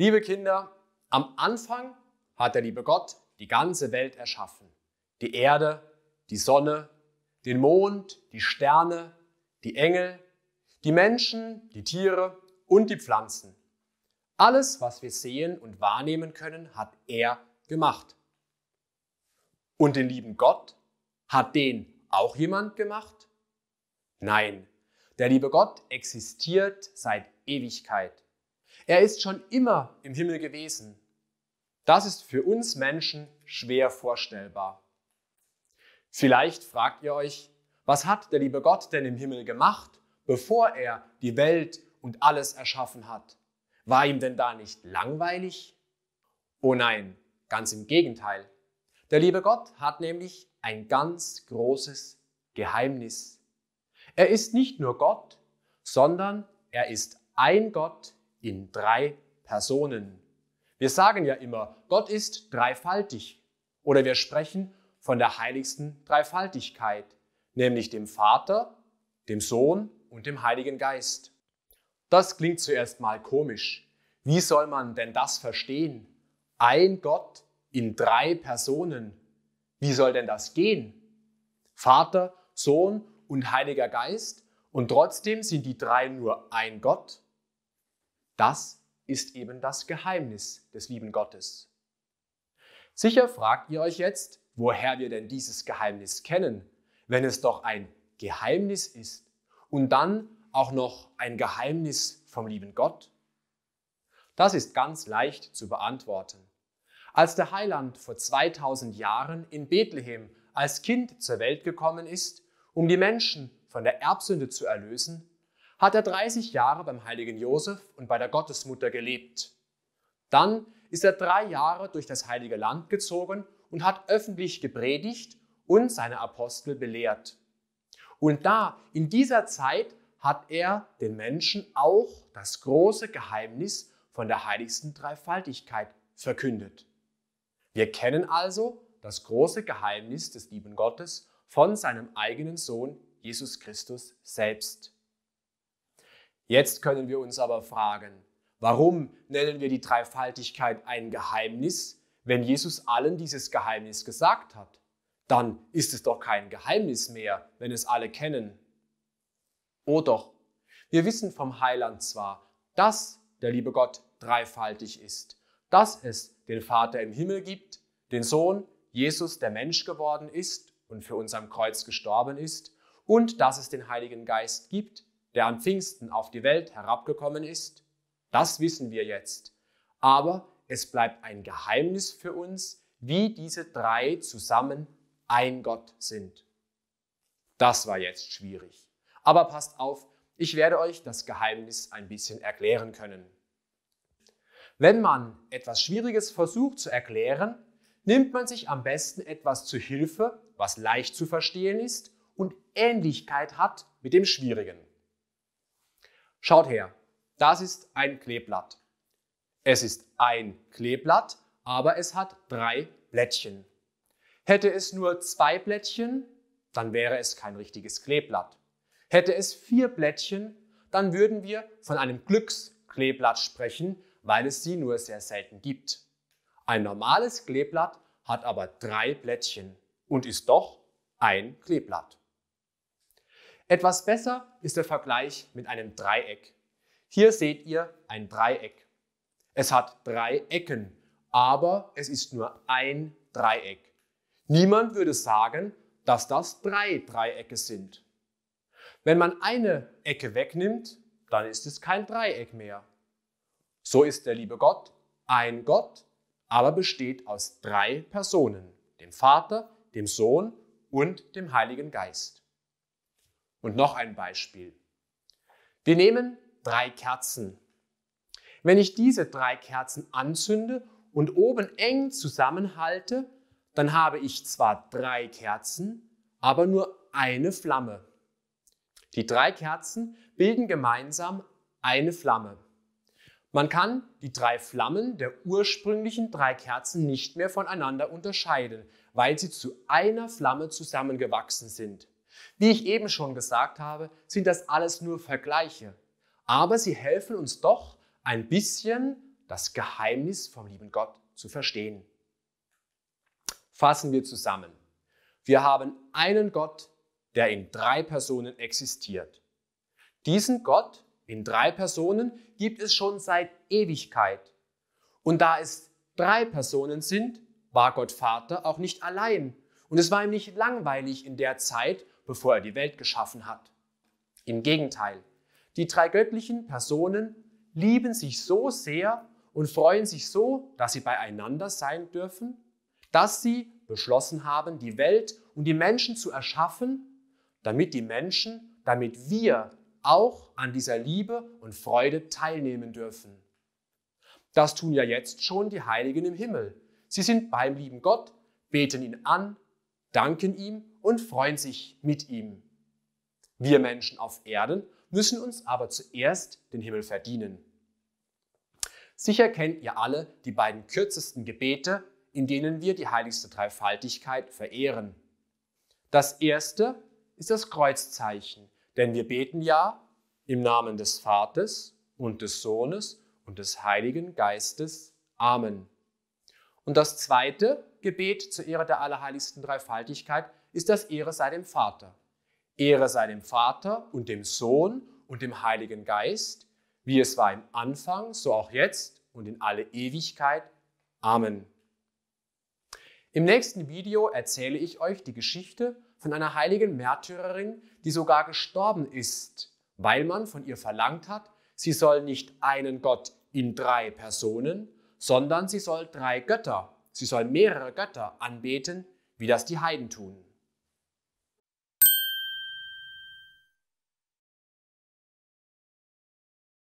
Liebe Kinder, am Anfang hat der liebe Gott die ganze Welt erschaffen. Die Erde, die Sonne, den Mond, die Sterne, die Engel, die Menschen, die Tiere und die Pflanzen. Alles, was wir sehen und wahrnehmen können, hat er gemacht. Und den lieben Gott, hat den auch jemand gemacht? Nein, der liebe Gott existiert seit Ewigkeit. Er ist schon immer im Himmel gewesen. Das ist für uns Menschen schwer vorstellbar. Vielleicht fragt ihr euch, was hat der liebe Gott denn im Himmel gemacht, bevor er die Welt und alles erschaffen hat? War ihm denn da nicht langweilig? Oh nein, ganz im Gegenteil. Der liebe Gott hat nämlich ein ganz großes Geheimnis. Er ist nicht nur Gott, sondern er ist ein Gott in drei Personen. Wir sagen ja immer, Gott ist dreifaltig. Oder wir sprechen von der heiligsten Dreifaltigkeit, nämlich dem Vater, dem Sohn und dem Heiligen Geist. Das klingt zuerst mal komisch. Wie soll man denn das verstehen? Ein Gott in drei Personen. Wie soll denn das gehen? Vater, Sohn und Heiliger Geist und trotzdem sind die drei nur ein Gott? Das ist eben das Geheimnis des lieben Gottes. Sicher fragt ihr euch jetzt, woher wir denn dieses Geheimnis kennen, wenn es doch ein Geheimnis ist und dann auch noch ein Geheimnis vom lieben Gott? Das ist ganz leicht zu beantworten. Als der Heiland vor 2000 Jahren in Bethlehem als Kind zur Welt gekommen ist, um die Menschen von der Erbsünde zu erlösen, hat er 30 Jahre beim heiligen Josef und bei der Gottesmutter gelebt. Dann ist er drei Jahre durch das heilige Land gezogen und hat öffentlich gepredigt und seine Apostel belehrt. Und da, in dieser Zeit, hat er den Menschen auch das große Geheimnis von der heiligsten Dreifaltigkeit verkündet. Wir kennen also das große Geheimnis des lieben Gottes von seinem eigenen Sohn Jesus Christus selbst. Jetzt können wir uns aber fragen, warum nennen wir die Dreifaltigkeit ein Geheimnis, wenn Jesus allen dieses Geheimnis gesagt hat? Dann ist es doch kein Geheimnis mehr, wenn es alle kennen. Oh doch, wir wissen vom Heiland zwar, dass der liebe Gott dreifaltig ist, dass es den Vater im Himmel gibt, den Sohn, Jesus, der Mensch geworden ist und für uns am Kreuz gestorben ist, und dass es den Heiligen Geist gibt, der an Pfingsten auf die Welt herabgekommen ist? Das wissen wir jetzt. Aber es bleibt ein Geheimnis für uns, wie diese drei zusammen ein Gott sind. Das war jetzt schwierig. Aber passt auf, ich werde euch das Geheimnis ein bisschen erklären können. Wenn man etwas Schwieriges versucht zu erklären, nimmt man sich am besten etwas zu Hilfe, was leicht zu verstehen ist und Ähnlichkeit hat mit dem Schwierigen. Schaut her, das ist ein Kleeblatt. Es ist ein Kleeblatt, aber es hat drei Blättchen. Hätte es nur zwei Blättchen, dann wäre es kein richtiges Kleeblatt. Hätte es vier Blättchen, dann würden wir von einem Glückskleeblatt sprechen, weil es sie nur sehr selten gibt. Ein normales Kleeblatt hat aber drei Blättchen und ist doch ein Kleeblatt. Etwas besser ist der Vergleich mit einem Dreieck. Hier seht ihr ein Dreieck. Es hat drei Ecken, aber es ist nur ein Dreieck. Niemand würde sagen, dass das drei Dreiecke sind. Wenn man eine Ecke wegnimmt, dann ist es kein Dreieck mehr. So ist der liebe Gott ein Gott, aber besteht aus drei Personen, dem Vater, dem Sohn und dem Heiligen Geist. Und noch ein Beispiel. Wir nehmen drei Kerzen. Wenn ich diese drei Kerzen anzünde und oben eng zusammenhalte, dann habe ich zwar drei Kerzen, aber nur eine Flamme. Die drei Kerzen bilden gemeinsam eine Flamme. Man kann die drei Flammen der ursprünglichen drei Kerzen nicht mehr voneinander unterscheiden, weil sie zu einer Flamme zusammengewachsen sind. Wie ich eben schon gesagt habe, sind das alles nur Vergleiche, aber sie helfen uns doch ein bisschen das Geheimnis vom lieben Gott zu verstehen. Fassen wir zusammen. Wir haben einen Gott, der in drei Personen existiert. Diesen Gott in drei Personen gibt es schon seit Ewigkeit. Und da es drei Personen sind, war Gott Vater auch nicht allein. Und es war ihm nicht langweilig in der Zeit, bevor er die Welt geschaffen hat. Im Gegenteil, die drei göttlichen Personen lieben sich so sehr und freuen sich so, dass sie beieinander sein dürfen, dass sie beschlossen haben, die Welt und die Menschen zu erschaffen, damit die Menschen, damit wir auch an dieser Liebe und Freude teilnehmen dürfen. Das tun ja jetzt schon die Heiligen im Himmel. Sie sind beim lieben Gott, beten ihn an, danken ihm und freuen sich mit ihm. Wir Menschen auf Erden müssen uns aber zuerst den Himmel verdienen. Sicher kennt ihr alle die beiden kürzesten Gebete, in denen wir die heiligste Dreifaltigkeit verehren. Das erste ist das Kreuzzeichen, denn wir beten ja im Namen des Vaters und des Sohnes und des Heiligen Geistes. Amen. Und das zweite Gebet zur Ehre der allerheiligsten Dreifaltigkeit ist das Ehre sei dem Vater. Ehre sei dem Vater und dem Sohn und dem Heiligen Geist, wie es war im Anfang, so auch jetzt und in alle Ewigkeit. Amen. Im nächsten Video erzähle ich euch die Geschichte von einer heiligen Märtyrerin, die sogar gestorben ist, weil man von ihr verlangt hat, sie soll nicht einen Gott in drei Personen, sondern sie soll drei Götter, sie soll mehrere Götter anbeten, wie das die Heiden tun.